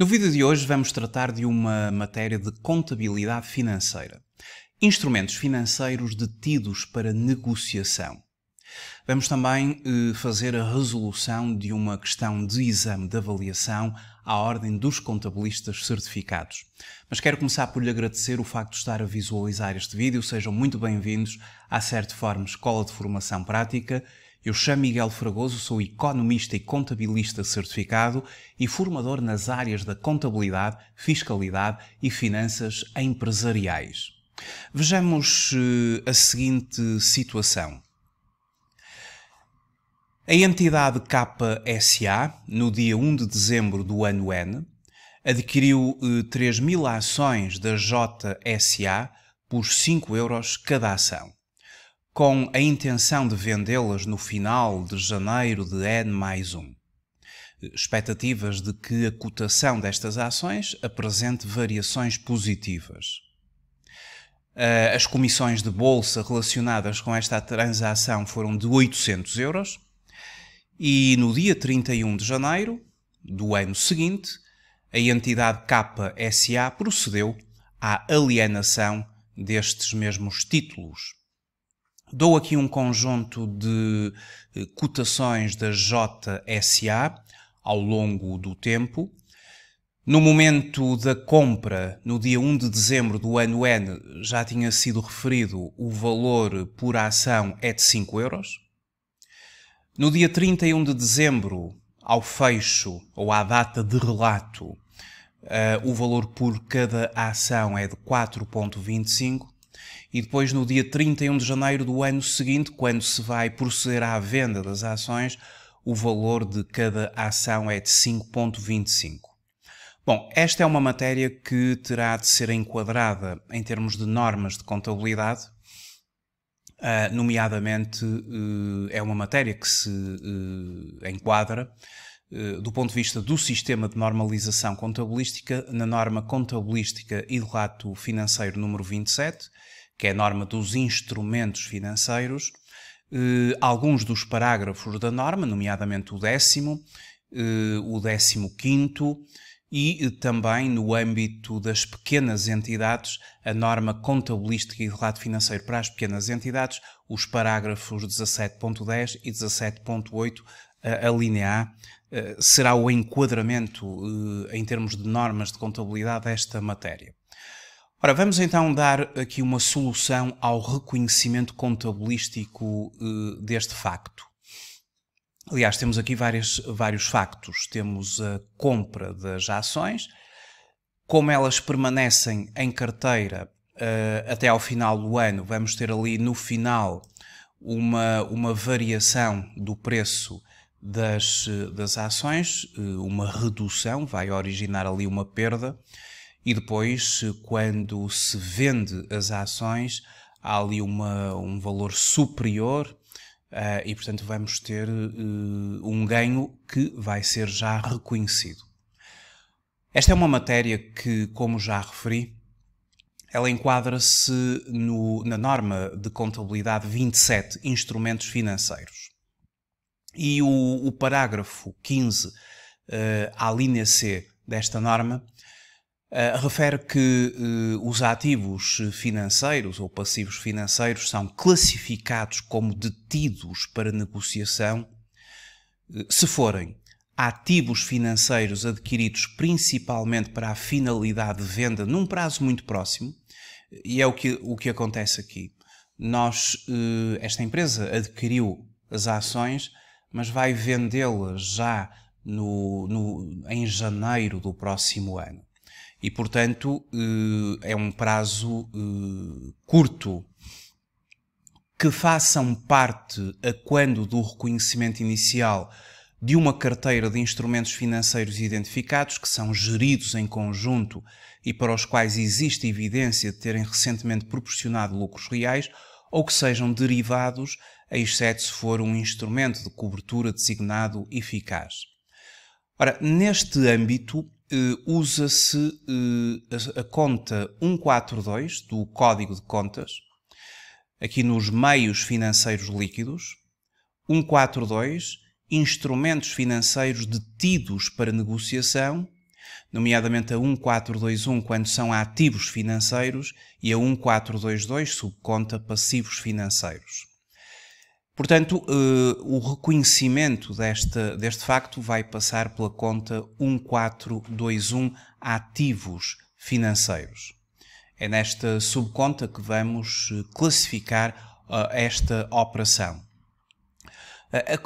No vídeo de hoje vamos tratar de uma matéria de contabilidade financeira. Instrumentos financeiros detidos para negociação. Vamos também eh, fazer a resolução de uma questão de exame de avaliação à ordem dos contabilistas certificados. Mas quero começar por lhe agradecer o facto de estar a visualizar este vídeo. Sejam muito bem-vindos à Forma Escola de Formação Prática eu chamo Miguel Fragoso, sou economista e contabilista certificado e formador nas áreas da contabilidade, fiscalidade e finanças empresariais. Vejamos eh, a seguinte situação. A entidade KSA, no dia 1 de dezembro do ano N, adquiriu 3 eh, mil ações da JSA por 5 euros cada ação com a intenção de vendê-las no final de janeiro de N mais 1. Expectativas de que a cotação destas ações apresente variações positivas. Eh, as comissões de bolsa relacionadas com esta transação foram de 800 euros e no dia 31 de janeiro do ano seguinte, a entidade KSA procedeu à alienação destes mesmos títulos. Dou aqui um conjunto de eh, cotações da JSA ao longo do tempo. No momento da compra, no dia 1 de dezembro do ano N, já tinha sido referido o valor por ação é de 5 euros. No dia 31 de dezembro, ao fecho ou à data de relato, uh, o valor por cada ação é de 4,25 e depois no dia 31 de janeiro do ano seguinte, quando se vai proceder à venda das ações, o valor de cada ação é de 5.25. Bom, esta é uma matéria que terá de ser enquadrada em termos de normas de contabilidade, Uh, nomeadamente, uh, é uma matéria que se uh, enquadra eh, do ponto de vista do sistema de normalização contabilística na norma contabilística e rato financeiro número 27 que é a norma dos instrumentos financeiros, eh, alguns dos parágrafos da norma, nomeadamente o décimo, eh, o décimo quinto, e eh, também no âmbito das pequenas entidades, a norma contabilística e relato financeiro para as pequenas entidades, os parágrafos 17.10 e 17.8, a, a linha A, eh, será o enquadramento eh, em termos de normas de contabilidade desta matéria. Ora, vamos então dar aqui uma solução ao reconhecimento contabilístico uh, deste facto. Aliás, temos aqui várias, vários factos. Temos a compra das ações, como elas permanecem em carteira uh, até ao final do ano, vamos ter ali no final uma, uma variação do preço das, eh, das ações, uma redução, vai originar ali uma perda e depois, quando se vende as ações, há ali uma, um valor superior uh, e, portanto, vamos ter uh, um ganho que vai ser já reconhecido. Esta é uma matéria que, como já referi, ela enquadra-se no, na norma de contabilidade 27, instrumentos financeiros. E o, o parágrafo 15, uh, a linha C desta norma, eh, refere que uh, os ativos financeiros ou passivos financeiros são classificados como detidos para negociação eh, se forem ativos financeiros adquiridos principalmente para a finalidade de venda num prazo muito próximo, e é o que, o que acontece aqui. Nós, esta empresa adquiriu as ações, mas vai vendê-las já no, no, em janeiro do próximo ano e, portanto, eh, é um prazo eh, curto. Que façam parte, a quando do reconhecimento inicial, de uma carteira de instrumentos financeiros identificados que são geridos em conjunto e para os quais existe evidência de terem recentemente proporcionado lucros reais ou que sejam derivados, exceto se for um instrumento de cobertura designado eficaz. Ora, neste âmbito, eh, usa-se eh, a, a conta 142 do Código de Contas, aqui nos meios financeiros líquidos, 142, instrumentos financeiros detidos para negociação, nomeadamente a 1421 quando são ativos financeiros e a 1422 subconta passivos financeiros. Portanto, eh, o reconhecimento deste, deste facto vai passar pela conta 1421 ativos financeiros. É nesta subconta que vamos eh, classificar eh, esta operação.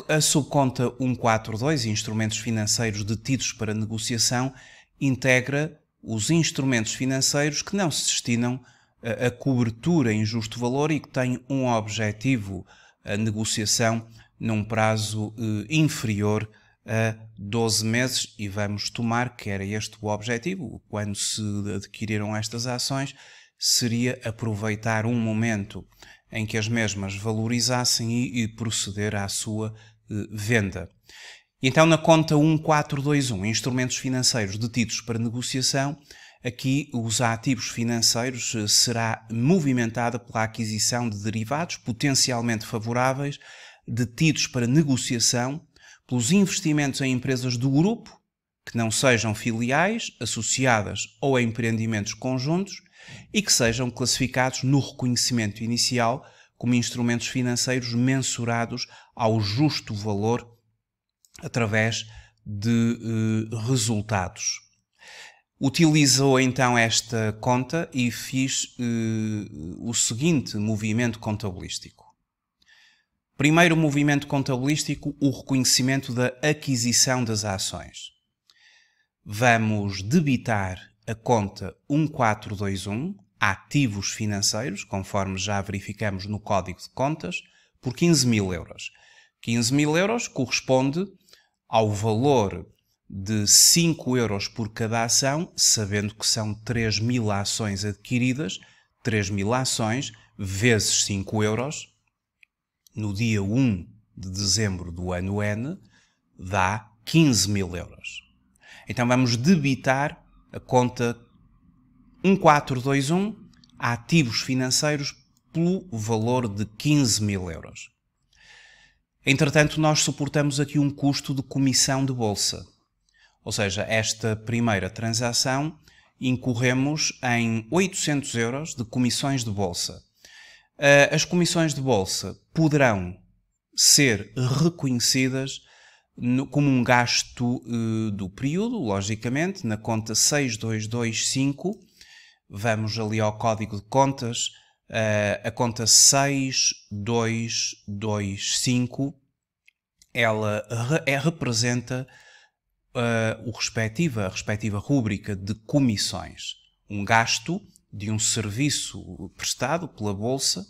A, a subconta 142, instrumentos financeiros detidos para negociação, integra os instrumentos financeiros que não se destinam a cobertura em justo valor e que têm um objetivo uh, a negociação num prazo eh, inferior a 12 meses e vamos tomar que era este o objetivo, quando se adquiriram estas ações, seria aproveitar um momento em que as mesmas valorizassem e, e proceder à sua eh, venda. Então, na conta 1421, instrumentos financeiros detidos para negociação, Aqui, os ativos financeiros eh, será movimentada pela aquisição de derivados potencialmente favoráveis detidos para negociação pelos investimentos em empresas do grupo que não sejam filiais, associadas ou empreendimentos conjuntos e que sejam classificados no reconhecimento inicial como instrumentos financeiros mensurados ao justo valor através de eh, resultados utilizou então esta conta e fiz uh, o seguinte movimento contabilístico. Primeiro movimento contabilístico, o reconhecimento da aquisição das ações. Vamos debitar a conta 1421, ativos financeiros, conforme já verificamos no código de contas, por 15 mil euros. 15 mil euros corresponde ao valor de 5 euros por cada ação, sabendo que são 3 mil ações adquiridas, 3 mil ações vezes 5 euros, no dia 1 de dezembro do ano N, dá 15 mil euros. Então vamos debitar a conta 1421, ativos financeiros, pelo valor de 15 mil euros. Entretanto, nós suportamos aqui um custo de comissão de bolsa ou seja, esta primeira transação incorremos em 800 euros de comissões de bolsa. Eh, as comissões de bolsa poderão ser reconhecidas como um gasto eh, do período, logicamente, na conta 6225. Vamos ali ao código de contas, eh, a conta 6225, ela é, representa eh, o respectiva, a respectiva rúbrica de comissões, um gasto de um serviço prestado pela Bolsa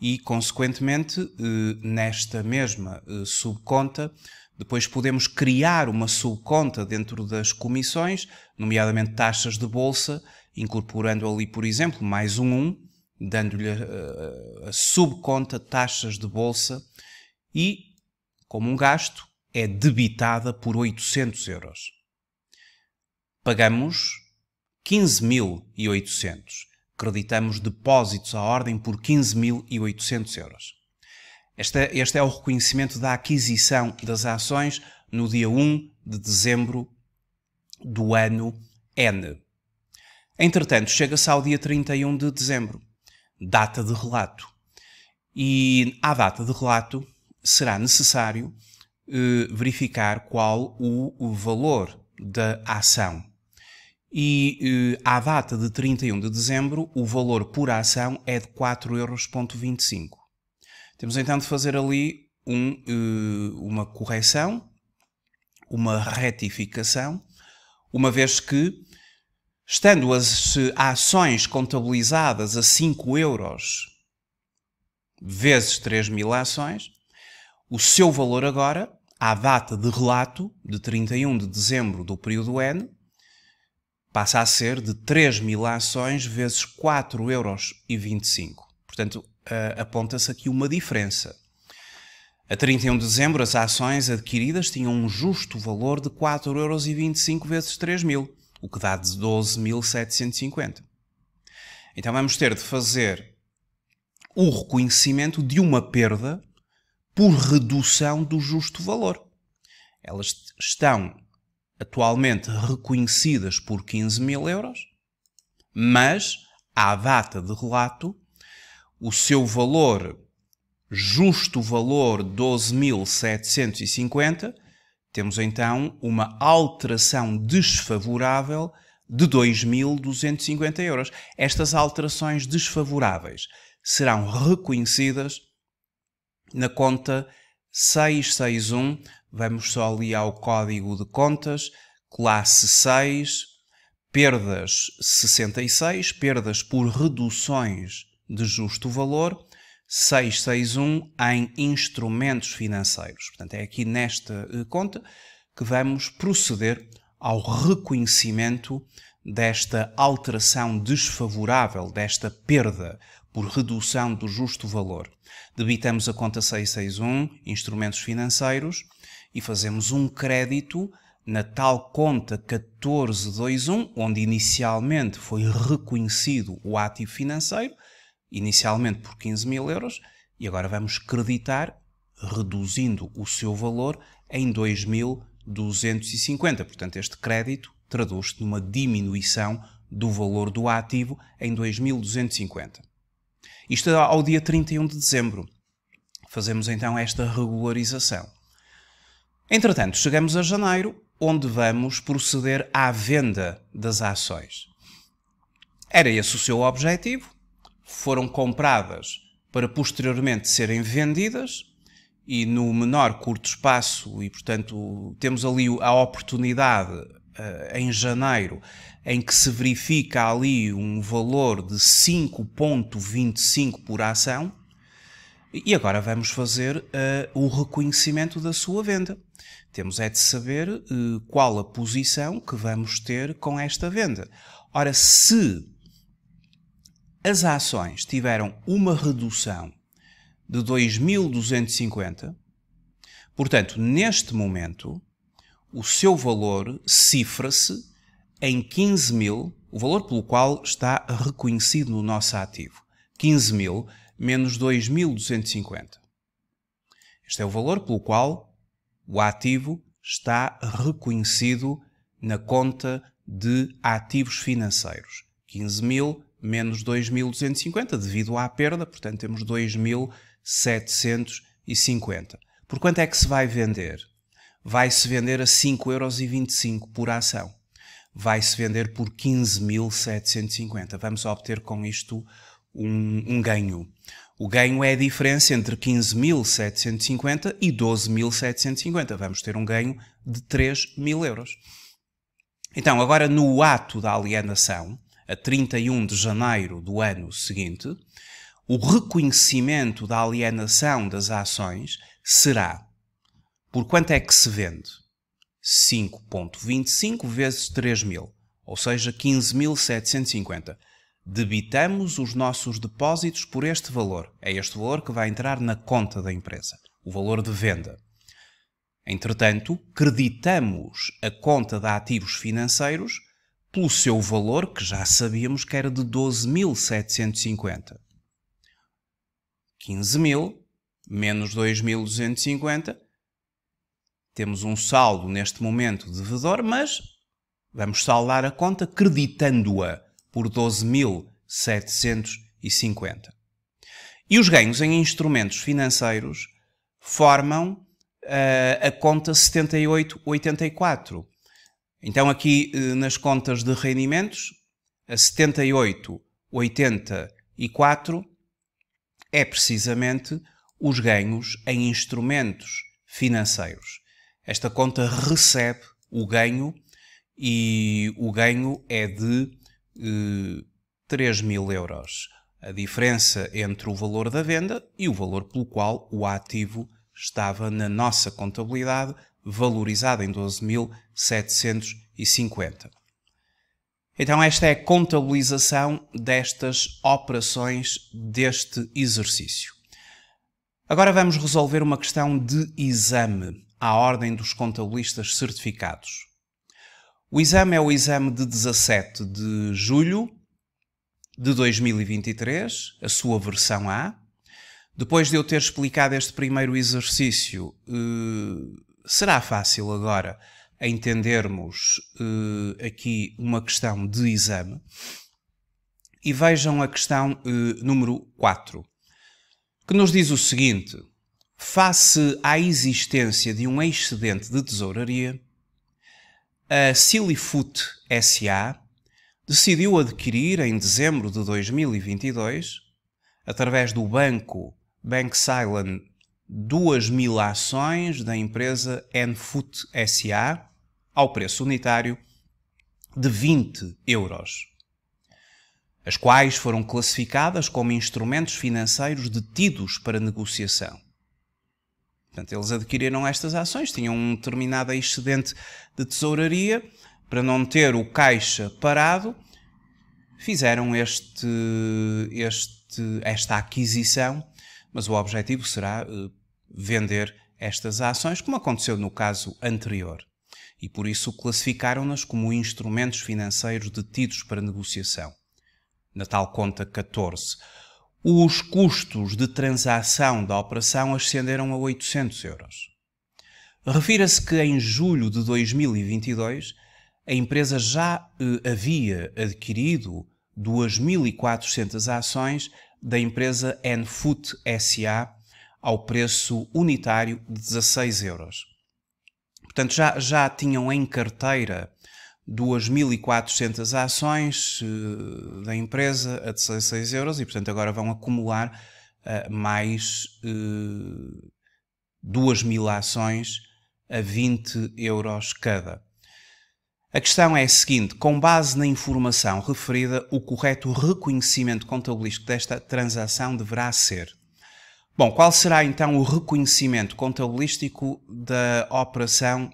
e, consequentemente, eh, nesta mesma eh, subconta, depois podemos criar uma subconta dentro das comissões, nomeadamente taxas de bolsa, incorporando ali, por exemplo, mais um 1, um, dando-lhe a, a subconta taxas de bolsa e, como um gasto, é debitada por 800 euros. Pagamos 15.800. Creditamos depósitos à ordem por 15.800 euros. Este, este é o reconhecimento da aquisição das ações no dia 1 de dezembro do ano N. Entretanto, chega-se ao dia 31 de dezembro, data de relato. E à data de relato será necessário eh, verificar qual o valor da ação. E eh, à data de 31 de dezembro, o valor por ação é de 4,25 euros. Temos então de fazer ali um, eh, uma correção, uma retificação, uma vez que, estando as ações contabilizadas a 5 euros vezes 3 mil ações, o seu valor agora, à data de relato, de 31 de dezembro do período N, passa a ser de 3 mil ações vezes 4,25 euros. Portanto, aponta-se aqui uma diferença. A 31 de dezembro, as ações adquiridas tinham um justo valor de 4,25 euros vezes 3 mil, o que dá de 12.750. Então vamos ter de fazer o reconhecimento de uma perda por redução do justo valor. Elas estão atualmente reconhecidas por 15 mil euros, mas à data de relato, o seu valor, justo valor 12.750, temos então uma alteração desfavorável de 2.250 euros. Estas alterações desfavoráveis serão reconhecidas na conta 661, vamos só ali ao código de contas, classe 6, perdas 66, perdas por reduções de justo valor, 661 em instrumentos financeiros. Portanto, é aqui nesta eh, conta que vamos proceder ao reconhecimento desta alteração desfavorável, desta perda por redução do justo valor. Debitamos a conta 661, instrumentos financeiros, e fazemos um crédito na tal conta 1421, onde inicialmente foi reconhecido o ativo financeiro, inicialmente por 15 mil euros, e agora vamos creditar, reduzindo o seu valor, em 2.250. Portanto, este crédito traduz-se numa diminuição do valor do ativo em 2.250. Isto é ao dia 31 de dezembro. Fazemos então esta regularização. Entretanto, chegamos a janeiro, onde vamos proceder à venda das ações. Era esse o seu objetivo, foram compradas para posteriormente serem vendidas e no menor curto espaço, e portanto temos ali a oportunidade eh, em janeiro, em que se verifica ali um valor de 5,25 por ação, e agora vamos fazer uh, o reconhecimento da sua venda. Temos é de saber uh, qual a posição que vamos ter com esta venda. Ora, se as ações tiveram uma redução de 2.250, portanto, neste momento, o seu valor cifra-se em 15 mil, o valor pelo qual está reconhecido no nosso ativo. 15 mil menos 2.250. Este é o valor pelo qual o ativo está reconhecido na conta de ativos financeiros. 15 mil menos 2.250 devido à perda, portanto temos 2.750. Por quanto é que se vai vender? vai-se vender a 5,25€ por ação. Vai-se vender por 15.750. Vamos obter com isto um, um ganho. O ganho é a diferença entre 15.750 e 12.750. Vamos ter um ganho de 3.000 euros. Então, agora no ato da alienação, a 31 de janeiro do ano seguinte, o reconhecimento da alienação das ações será por quanto é que se vende? 5.25 vezes 3.000, ou seja, 15.750. Debitamos os nossos depósitos por este valor. É este valor que vai entrar na conta da empresa, o valor de venda. Entretanto, creditamos a conta de ativos financeiros pelo seu valor, que já sabíamos que era de 12.750. 15.000 menos 2.250 temos um saldo neste momento devedor, mas vamos saldar a conta creditando-a por 12.750. E os ganhos em instrumentos financeiros formam uh, a conta 7884. Então, aqui uh, nas contas de rendimentos, a 7884 é precisamente os ganhos em instrumentos financeiros. Esta conta recebe o ganho e o ganho é de eh, 3 mil euros. A diferença entre o valor da venda e o valor pelo qual o ativo estava na nossa contabilidade valorizado em 12.750. Então, esta é a contabilização destas operações deste exercício. Agora vamos resolver uma questão de exame à Ordem dos Contabilistas Certificados. O exame é o exame de 17 de julho de 2023, a sua versão A. Depois de eu ter explicado este primeiro exercício, eh, será fácil agora entendermos eh, aqui uma questão de exame. E vejam a questão eh, número 4, que nos diz o seguinte: Face à existência de um excedente de tesouraria, a Silifoot SA decidiu adquirir em dezembro de 2022, através do banco Bank Island, 2 mil ações da empresa Enfoot SA, ao preço unitário de 20 euros, as quais foram classificadas como instrumentos financeiros detidos para negociação. Portanto, eles adquiriram estas ações, tinham um determinado excedente de tesouraria, para não ter o caixa parado, fizeram este, este, esta aquisição, mas o objetivo será eh, vender estas ações, como aconteceu no caso anterior. E por isso classificaram-nas como instrumentos financeiros detidos para negociação, na tal conta 14. Os custos de transação da operação ascenderam a 800 euros. Refira-se que em julho de 2022 a empresa já eh, havia adquirido 2.400 ações da empresa Enfoot SA ao preço unitário de 16 euros. Portanto, já, já tinham em carteira 2.400 ações eh, da empresa a 16 euros e, portanto, agora vão acumular eh, mais 2.000 eh, ações a 20 euros cada. A questão é a seguinte: com base na informação referida, o correto reconhecimento contabilístico desta transação deverá ser. Bom, qual será então o reconhecimento contabilístico da operação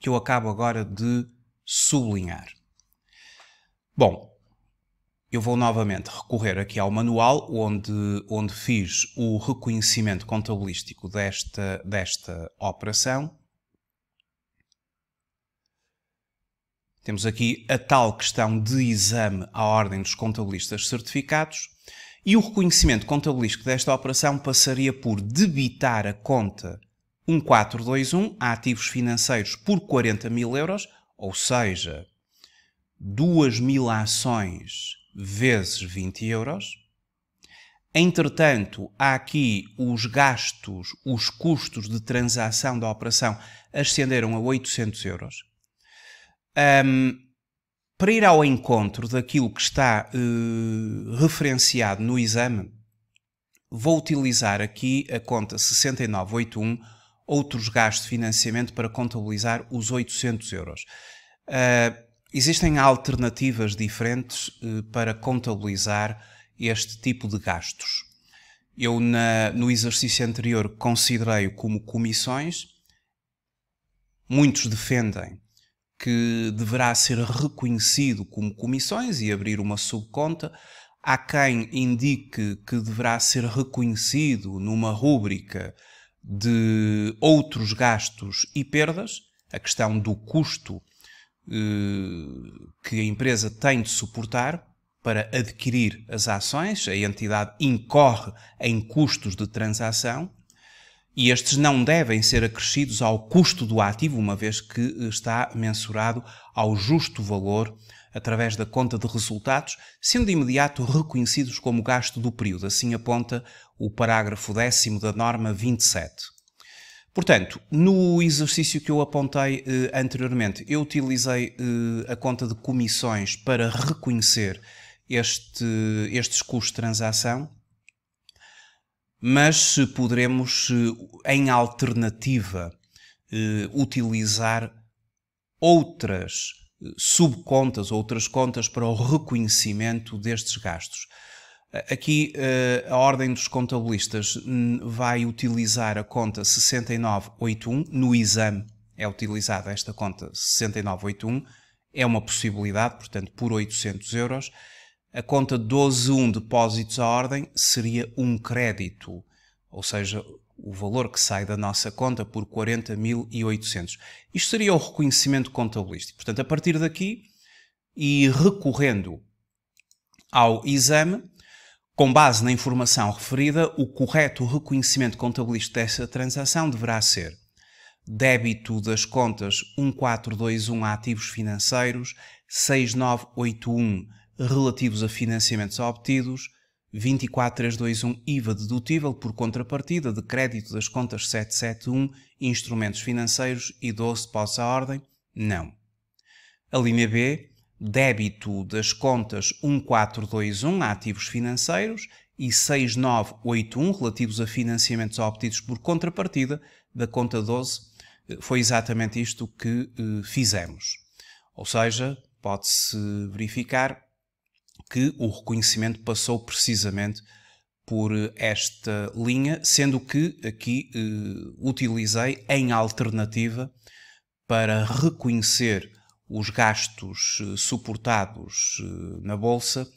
que eu acabo agora de sublinhar. Bom, eu vou novamente recorrer aqui ao manual onde, onde fiz o reconhecimento contabilístico desta, desta operação. Temos aqui a tal questão de exame à ordem dos contabilistas certificados e o reconhecimento contabilístico desta operação passaria por debitar a conta 1421 a ativos financeiros por 40 mil euros, ou seja, 2 mil ações vezes 20 euros. Entretanto, há aqui os gastos, os custos de transação da operação ascenderam a 800 euros. Um, para ir ao encontro daquilo que está uh, referenciado no exame, vou utilizar aqui a conta 6981 outros gastos de financiamento para contabilizar os 800 euros. Uh, existem alternativas diferentes uh, para contabilizar este tipo de gastos. Eu, na, no exercício anterior, considerei-o como comissões. Muitos defendem que deverá ser reconhecido como comissões e abrir uma subconta. Há quem indique que deverá ser reconhecido numa rúbrica de outros gastos e perdas, a questão do custo eh, que a empresa tem de suportar para adquirir as ações, a entidade incorre em custos de transação e estes não devem ser acrescidos ao custo do ativo, uma vez que eh, está mensurado ao justo valor através da conta de resultados, sendo de imediato reconhecidos como gasto do período. Assim aponta o parágrafo 10 da norma 27. Portanto, no exercício que eu apontei eh, anteriormente, eu utilizei eh, a conta de comissões para reconhecer este, estes custos de transação, mas se poderemos, eh, em alternativa, eh, utilizar outras eh, subcontas, outras contas para o reconhecimento destes gastos. Aqui eh, a Ordem dos Contabilistas hum, vai utilizar a conta 6981 no exame. É utilizada esta conta 6981, é uma possibilidade, portanto, por 800 euros. A conta 121 depósitos à ordem seria um crédito, ou seja, o valor que sai da nossa conta por 40.800. Isto seria o reconhecimento contabilístico. Portanto, a partir daqui e recorrendo ao exame, com base na informação referida, o correto reconhecimento contabilístico dessa transação deverá ser débito das contas 1421 ativos financeiros, 6981 relativos a financiamentos obtidos, 24321 IVA dedutível por contrapartida de crédito das contas 771 instrumentos financeiros e 12 depósitos à ordem? Não. A linha B débito das contas 1421, ativos financeiros, e 6981, relativos a financiamentos obtidos por contrapartida da conta 12. Eh, foi exatamente isto que eh, fizemos. Ou seja, pode-se verificar que o reconhecimento passou precisamente por eh, esta linha, sendo que aqui eh, utilizei em alternativa para reconhecer os gastos eh, suportados eh, na Bolsa,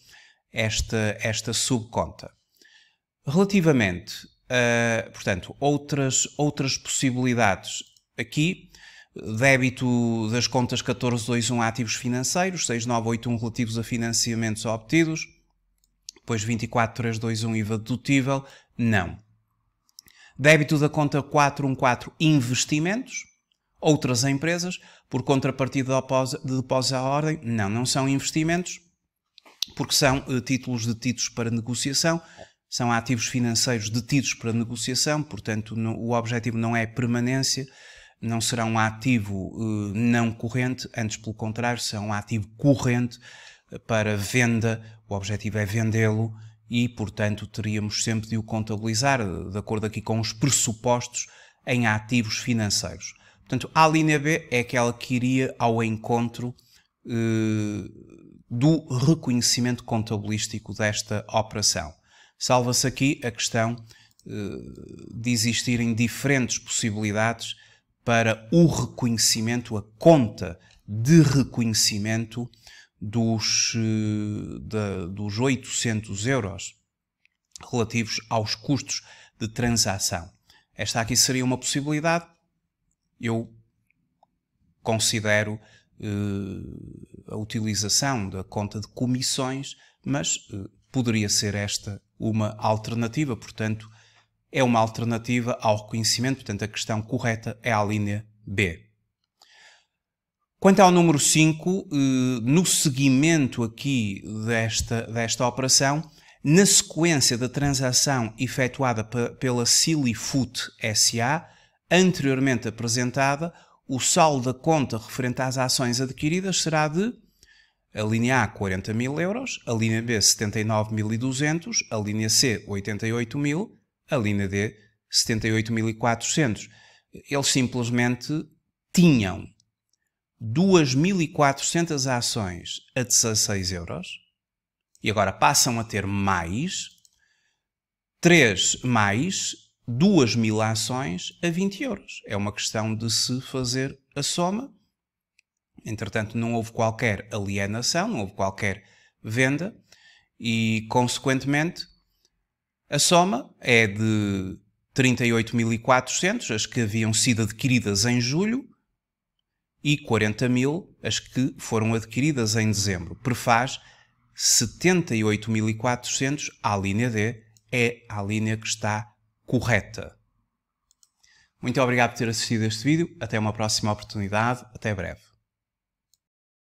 esta, esta subconta. Relativamente a, portanto, outras, outras possibilidades aqui, débito das contas 1421 ativos financeiros, 6981 relativos a financiamentos obtidos, depois 24321 IVA dedutível, não. Débito da conta 414 investimentos, Outras empresas, por contrapartida de depósito à ordem, não, não são investimentos, porque são eh, títulos detidos para negociação, são ativos financeiros detidos para negociação, portanto, o objetivo não é permanência, não será um ativo eh, não corrente, antes pelo contrário, será um ativo corrente eh, para venda, o objetivo é vendê-lo e, portanto, teríamos sempre de o contabilizar, de acordo aqui com os pressupostos, em ativos financeiros. Portanto, a linha B é aquela que iria ao encontro eh, do reconhecimento contabilístico desta operação. Salva-se aqui a questão eh, de existirem diferentes possibilidades para o reconhecimento, a conta de reconhecimento dos, eh, de, dos 800 euros relativos aos custos de transação. Esta aqui seria uma possibilidade, eu considero uh, a utilização da conta de comissões, mas uh, poderia ser esta uma alternativa, portanto, é uma alternativa ao reconhecimento, portanto, a questão correta é a linha B. Quanto ao número 5, eh, no seguimento aqui desta, desta operação, na sequência da transação efetuada pela Foot SA, anteriormente apresentada, o saldo da conta referente às ações adquiridas será de a linha A 40 mil euros, a linha B 79.200, a linha C 88.000, a linha D 78.400. Eles simplesmente tinham 2.400 ações a 16 euros e agora passam a ter mais 3 mais 2 mil ações a 20 euros. É uma questão de se fazer a soma. Entretanto, não houve qualquer alienação, não houve qualquer venda e, consequentemente, a soma é de 38.400, as que haviam sido adquiridas em julho, e 40 mil as que foram adquiridas em dezembro. Prefaz 78.400 à linha D, é a linha que está correta. Muito obrigado por ter assistido este vídeo, até uma próxima oportunidade, até breve.